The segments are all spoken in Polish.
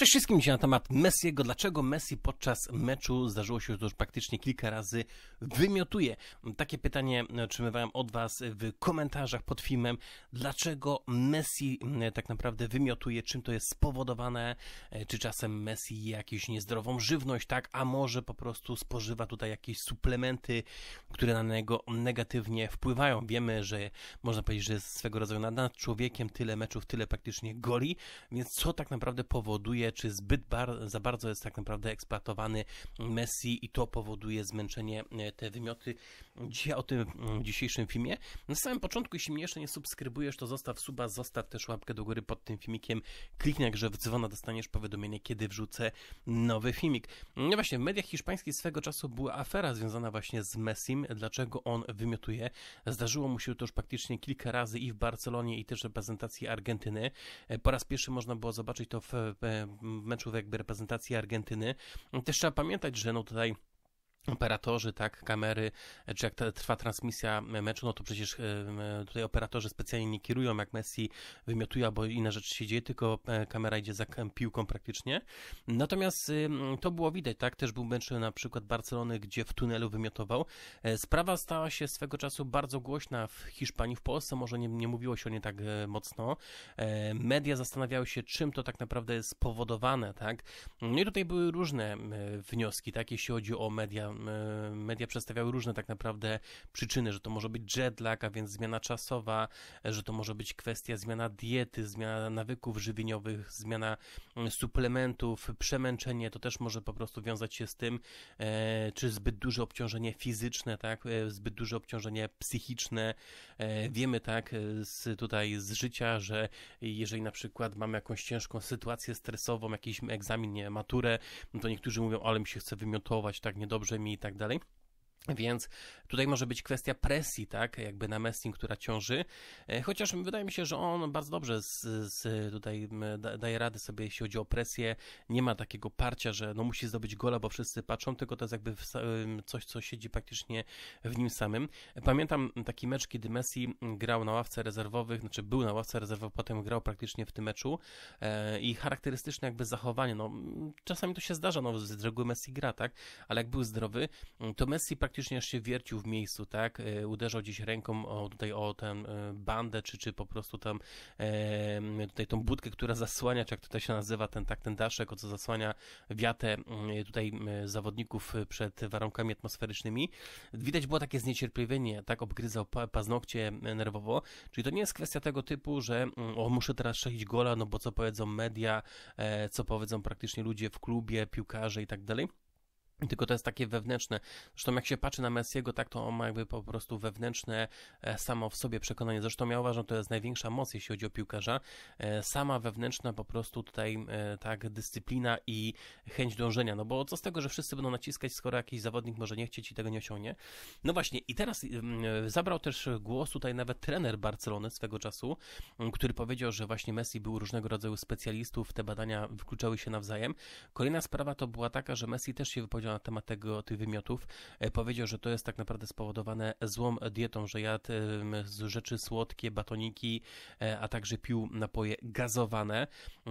Cześć wszystkim dzisiaj na temat Messiego. Dlaczego Messi podczas meczu zdarzyło się to już praktycznie kilka razy wymiotuje? Takie pytanie otrzymywałem od Was w komentarzach pod filmem. Dlaczego Messi mm, tak naprawdę wymiotuje? Czym to jest spowodowane? E, czy czasem Messi je jakąś niezdrową żywność, tak? A może po prostu spożywa tutaj jakieś suplementy, które na niego negatywnie wpływają? Wiemy, że można powiedzieć, że jest swego rodzaju nad człowiekiem. Tyle meczów, tyle praktycznie goli. Więc co tak naprawdę powoduje czy zbyt bar za bardzo jest tak naprawdę eksploatowany Messi i to powoduje zmęczenie e, te wymioty. Dzisiaj o tym w mm, dzisiejszym filmie. Na samym początku, jeśli mnie jeszcze nie subskrybujesz, to zostaw suba, zostaw też łapkę do góry pod tym filmikiem, kliknij że w dzwona, dostaniesz powiadomienie, kiedy wrzucę nowy filmik. No właśnie, w mediach hiszpańskich swego czasu była afera związana właśnie z Messim, dlaczego on wymiotuje. Zdarzyło mu się to już praktycznie kilka razy i w Barcelonie, i też reprezentacji Argentyny. E, po raz pierwszy można było zobaczyć to w w jakby reprezentacji Argentyny. Też trzeba pamiętać, że no tutaj operatorzy, tak, kamery, czy jak trwa transmisja meczu, no to przecież e, e, tutaj operatorzy specjalnie nie kierują, jak Messi wymiotuje, albo inna rzecz się dzieje, tylko e, kamera idzie za piłką praktycznie. Natomiast y, to było widać, tak, też był mecz na przykład Barcelony, gdzie w tunelu wymiotował. Sprawa stała się swego czasu bardzo głośna w Hiszpanii, w Polsce może nie, nie mówiło się o niej tak mocno. Media zastanawiały się, czym to tak naprawdę jest spowodowane, tak. No i tutaj były różne wnioski, tak, jeśli chodzi o media E, media przedstawiały różne tak naprawdę przyczyny, że to może być jetlag, a więc zmiana czasowa, e, że to może być kwestia zmiana diety, zmiana nawyków żywieniowych, zmiana suplementów, przemęczenie, to też może po prostu wiązać się z tym, e, czy zbyt duże obciążenie fizyczne, tak, zbyt duże obciążenie psychiczne. Wiemy tak z, tutaj z życia, że jeżeli na przykład mamy jakąś ciężką sytuację stresową, jakiś egzamin, nie, maturę, no to niektórzy mówią, ale mi się chce wymiotować, tak, niedobrze Akademii i tak dalej. Więc tutaj może być kwestia presji, tak, jakby na Messi, która ciąży. E, chociaż wydaje mi się, że on bardzo dobrze z, z tutaj daje radę sobie, jeśli chodzi o presję. Nie ma takiego parcia, że no musi zdobyć gola, bo wszyscy patrzą, tylko to jest jakby coś, co siedzi praktycznie w nim samym. Pamiętam taki mecz, kiedy Messi grał na ławce rezerwowych, znaczy był na ławce rezerwowych, potem grał praktycznie w tym meczu e, i charakterystyczne jakby zachowanie. No, czasami to się zdarza, no z reguły Messi gra, tak, ale jak był zdrowy, to Messi praktycznie praktycznie jeszcze wiercił w miejscu, tak? E, uderzał gdzieś ręką o, tutaj o tę e, bandę, czy, czy po prostu tam e, tutaj tą budkę, która zasłania, czy jak tutaj się nazywa, ten tak, ten daszek, o co zasłania wiatę mm, e, tutaj mm, zawodników przed warunkami atmosferycznymi. Widać było takie zniecierpliwienie, tak? Obgryzał paznokcie nerwowo, czyli to nie jest kwestia tego typu, że mm, o, muszę teraz strzelić gola, no bo co powiedzą media, co powiedzą praktycznie ludzie w klubie, piłkarze i tak dalej tylko to jest takie wewnętrzne. Zresztą jak się patrzy na Messiego, tak to on ma jakby po prostu wewnętrzne e, samo w sobie przekonanie. Zresztą ja uważam, to jest największa moc, jeśli chodzi o piłkarza. E, sama wewnętrzna po prostu tutaj e, tak dyscyplina i chęć dążenia. No bo co z tego, że wszyscy będą naciskać, skoro jakiś zawodnik może nie chcieć i tego nie osiągnie. No właśnie i teraz y, zabrał też głos tutaj nawet trener Barcelony swego czasu, który powiedział, że właśnie Messi był różnego rodzaju specjalistów, te badania wykluczały się nawzajem. Kolejna sprawa to była taka, że Messi też się wypowiedział na temat tego, tych wymiotów, e, powiedział, że to jest tak naprawdę spowodowane złą dietą, że jadł rzeczy słodkie, batoniki, e, a także pił napoje gazowane,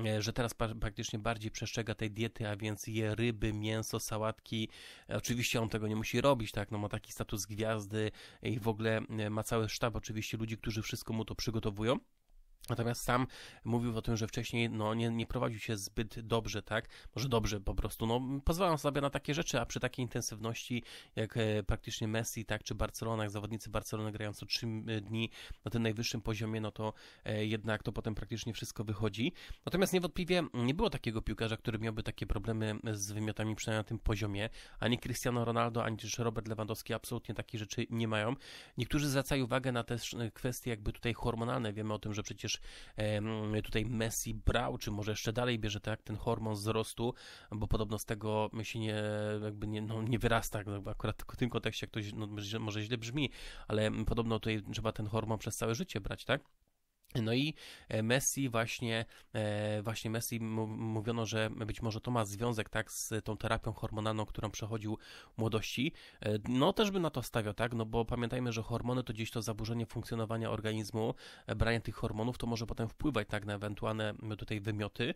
e, że teraz praktycznie bardziej przestrzega tej diety, a więc je ryby, mięso, sałatki. Oczywiście on tego nie musi robić, tak, no ma taki status gwiazdy i w ogóle ma cały sztab oczywiście ludzi, którzy wszystko mu to przygotowują. Natomiast sam mówił o tym, że wcześniej no, nie, nie prowadził się zbyt dobrze, tak? Może dobrze po prostu, no, pozwalam sobie na takie rzeczy, a przy takiej intensywności jak e, praktycznie Messi, tak? Czy Barcelona, jak zawodnicy Barcelony grają co 3 e, dni na tym najwyższym poziomie, no to e, jednak to potem praktycznie wszystko wychodzi. Natomiast niewątpliwie nie było takiego piłkarza, który miałby takie problemy z wymiotami przynajmniej na tym poziomie. Ani Cristiano Ronaldo, ani też Robert Lewandowski absolutnie takie rzeczy nie mają. Niektórzy zwracają uwagę na też e, kwestie jakby tutaj hormonalne. Wiemy o tym, że przecież przecież tutaj Messi brał, czy może jeszcze dalej bierze tak ten hormon wzrostu, bo podobno z tego się nie, jakby nie, no, nie wyrasta, tak, akurat tylko w tym kontekście ktoś no, może źle brzmi, ale podobno tutaj trzeba ten hormon przez całe życie brać, tak? No i e, Messi właśnie, e, właśnie Messi mówiono, że być może to ma związek tak z tą terapią hormonalną, którą przechodził w młodości. E, no też bym na to stawiał, tak? No bo pamiętajmy, że hormony to gdzieś to zaburzenie funkcjonowania organizmu, branie tych hormonów to może potem wpływać tak na ewentualne tutaj wymioty.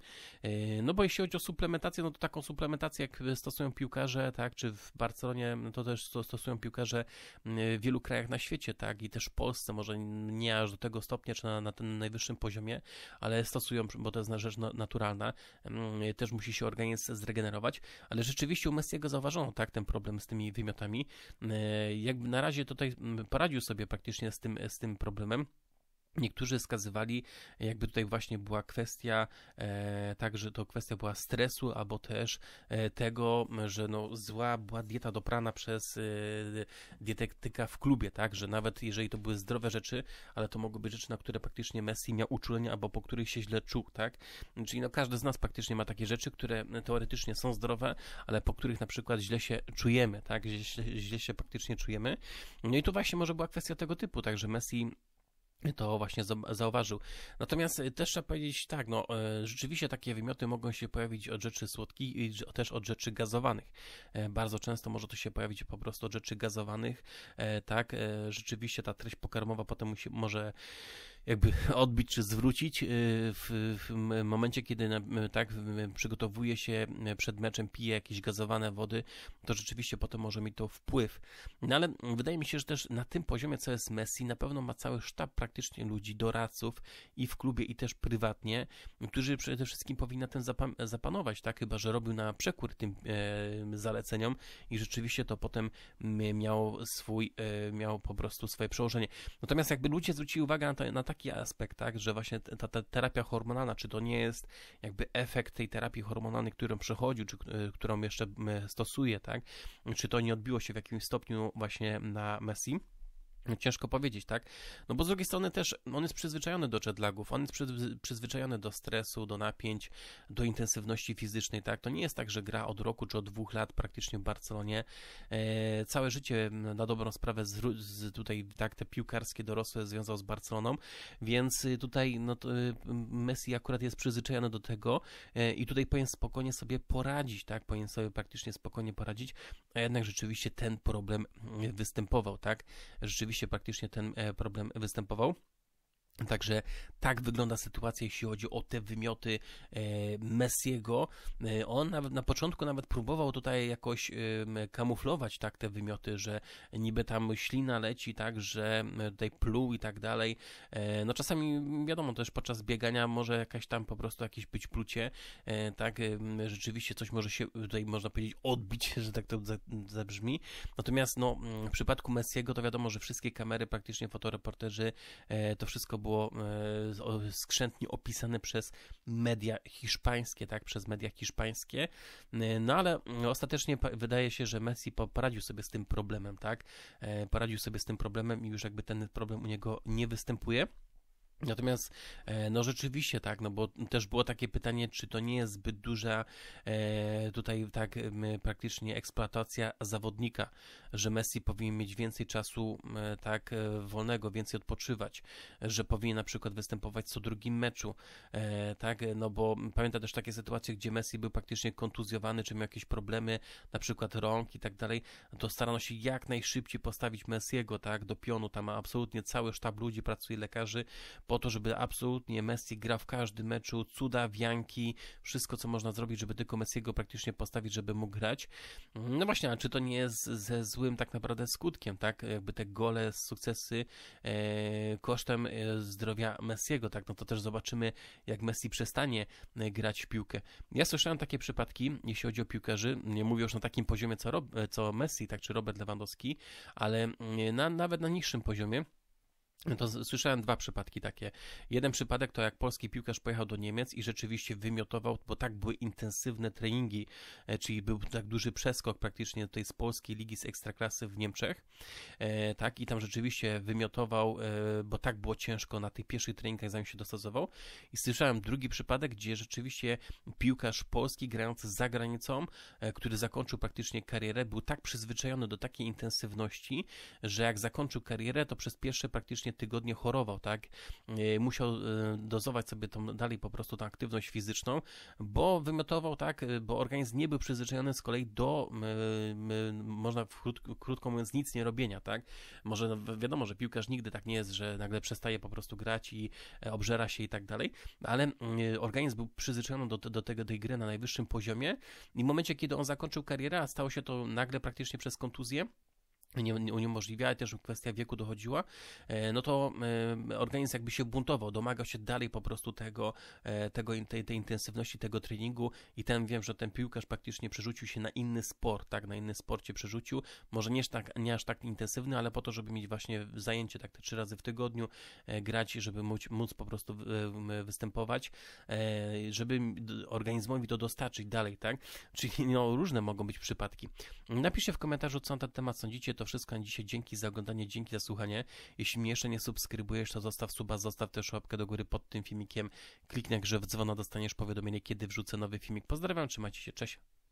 No bo jeśli chodzi o suplementację, no to taką suplementację jak stosują piłkarze, tak? Czy w Barcelonie no to też stosują piłkarze w wielu krajach na świecie, tak? I też w Polsce może nie aż do tego stopnia, czy na, na ten najwyższym poziomie, ale stosują, bo to jest rzecz naturalna, też musi się organizm zregenerować, ale rzeczywiście u Messiego zauważono tak ten problem z tymi wymiotami. E, jakby na razie tutaj poradził sobie praktycznie z tym, z tym problemem. Niektórzy skazywali, jakby tutaj właśnie była kwestia, e, także to kwestia była stresu, albo też e, tego, że no, zła była dieta doprana przez e, dietetyka w klubie, tak, że nawet jeżeli to były zdrowe rzeczy, ale to mogły być rzeczy, na które praktycznie Messi miał uczulenia, albo po których się źle czuł, tak, czyli no każdy z nas praktycznie ma takie rzeczy, które teoretycznie są zdrowe, ale po których na przykład źle się czujemy, tak, źle, źle się praktycznie czujemy, no i tu właśnie może była kwestia tego typu, także Messi to właśnie zauważył. Natomiast y, też trzeba powiedzieć tak, no e, rzeczywiście takie wymioty mogą się pojawić od rzeczy słodkich i też od rzeczy gazowanych. E, bardzo często może to się pojawić po prostu od rzeczy gazowanych, e, tak, rzeczywiście ta treść pokarmowa potem musi, może jakby odbić czy zwrócić y, w, w momencie, kiedy tak przygotowuje się przed meczem, pije jakieś gazowane wody, to rzeczywiście potem może mieć to wpływ. No ale wydaje mi się, że też na tym poziomie, co jest Messi, na pewno ma cały sztab praktycznie ludzi, doradców i w klubie, i też prywatnie, którzy przede wszystkim powinna ten zapan zapanować, tak? Chyba, że robił na przekór tym e, zaleceniom i rzeczywiście to potem miało swój, e, miało po prostu swoje przełożenie. Natomiast jakby ludzie zwrócili uwagę na, to, na tak taki aspekt, tak, że właśnie ta, ta, terapia hormonalna, czy to nie jest jakby efekt tej terapii hormonalnej, którą przechodził, czy e, którą jeszcze stosuje, tak, czy to nie odbiło się w jakimś stopniu właśnie na Messi? Ciężko powiedzieć, tak? No bo z drugiej strony też on jest przyzwyczajony do jetlagów, on jest przyzwyczajony do stresu, do napięć, do intensywności fizycznej, tak? To nie jest tak, że gra od roku czy od dwóch lat praktycznie w Barcelonie. E, całe życie na dobrą sprawę z, z, tutaj, tak, te piłkarskie dorosłe związał z Barceloną, więc y, tutaj no to, y, Messi akurat jest przyzwyczajony do tego e, i tutaj powinien spokojnie sobie poradzić, tak? Powinien sobie praktycznie spokojnie poradzić, a jednak rzeczywiście ten problem mm, występował, tak? Rzeczywiście rzeczywiście praktycznie ten e, problem występował. Także tak wygląda sytuacja, jeśli chodzi o te wymioty e, Messiego. E, on nawet na początku nawet próbował tutaj jakoś e, kamuflować tak te wymioty, że niby tam ślina leci, tak, że tutaj pluł i tak dalej. No czasami wiadomo też podczas biegania może jakaś tam po prostu jakieś być plucie, tak, rzeczywiście coś może się tutaj można powiedzieć odbić, że tak to zabrzmi. Natomiast no w przypadku Messiego to wiadomo, że wszystkie kamery, praktycznie fotoreporterzy to wszystko było e, skrzętnie opisane przez media hiszpańskie, tak, przez media hiszpańskie, e, no ale mm, ostatecznie wydaje się, że Messi poradził sobie z tym problemem, tak, e, poradził sobie z tym problemem i już jakby ten problem u niego nie występuje. Natomiast, e, no rzeczywiście tak, no bo też było takie pytanie, czy to nie jest zbyt duża e, tutaj tak praktycznie eksploatacja zawodnika, że Messi powinien mieć więcej czasu tak e, wolnego, więcej odpoczywać, że powinien na przykład występować co drugim meczu, tak, no bo pamiętam też takie sytuacje, gdzie Messi był praktycznie kontuzjowany, czy miał jakieś problemy, na przykład rąk i tak dalej, to starano się jak najszybciej postawić Messiego, tak, do pionu, tam absolutnie cały sztab ludzi pracuje, lekarzy, po to, żeby absolutnie Messi grał w każdym meczu, cuda, wianki, wszystko co można zrobić, żeby tylko Messiego praktycznie postawić, żeby mógł grać. No właśnie, a czy to nie jest ze złym tak naprawdę skutkiem, tak? Jakby te gole, sukcesy e, kosztem e, zdrowia Messiego, tak? No to też zobaczymy, jak Messi przestanie e, grać w piłkę. Ja słyszałem takie przypadki, jeśli chodzi o piłkarzy, nie mówię już na takim poziomie co, Rob, e, co Messi, tak? Czy Robert Lewandowski, ale mm, na, nawet na niższym poziomie to słyszałem dwa przypadki takie. Jeden przypadek to jak polski piłkarz pojechał do Niemiec i rzeczywiście wymiotował, bo tak były intensywne treningi, e, czyli był tak duży przeskok praktycznie tutaj z polskiej ligi z ekstraklasy w Niemczech. E, tak, i tam rzeczywiście wymiotował, e, bo tak było ciężko na tych pierwszych treningach, zanim się dostosował. I słyszałem drugi przypadek, gdzie rzeczywiście piłkarz polski grający za granicą, e, który zakończył praktycznie karierę, był tak przyzwyczajony do takiej intensywności, że jak zakończył karierę, to przez pierwsze praktycznie tygodnie chorował, tak? E, musiał e, dozować sobie tą, dalej po prostu tą aktywność fizyczną, bo wymiotował, tak? E, bo organizm nie był przyzwyczajony z kolei do, można krót, krótko mówiąc, nic nie robienia, tak? Może no, wiadomo, że piłkarz nigdy tak nie jest, że nagle przestaje po prostu grać i obżera się i tak dalej, ale organizm był przyzwyczajony do, do tego, tej gry na najwyższym poziomie i w momencie, kiedy on zakończył karierę, a stało się to nagle praktycznie przez kontuzję, nie, nie uniemożliwiała, też kwestia wieku dochodziła, e, no to e, organizm jakby się buntował, domagał się dalej po prostu tego, e, tego tej, tej intensywności tego treningu i ten wiem, że ten piłkarz praktycznie przerzucił się na inny sport, tak, na inny sporcie przerzucił, może nie, tak, nie aż tak intensywny, ale po to, żeby mieć właśnie zajęcie tak te trzy razy w tygodniu, grać, żeby móc, móc po prostu występować, żeby organizmowi to dostarczyć dalej, tak, czyli no, różne mogą być przypadki. Napiszcie w komentarzu, co na ten temat sądzicie, to to wszystko na dzisiaj. Dzięki za oglądanie, dzięki za słuchanie. Jeśli mnie jeszcze nie subskrybujesz, to zostaw suba, zostaw też łapkę do góry pod tym filmikiem. Kliknij że w dzwona, dostaniesz powiadomienie, kiedy wrzucę nowy filmik. Pozdrawiam, trzymajcie się, cześć.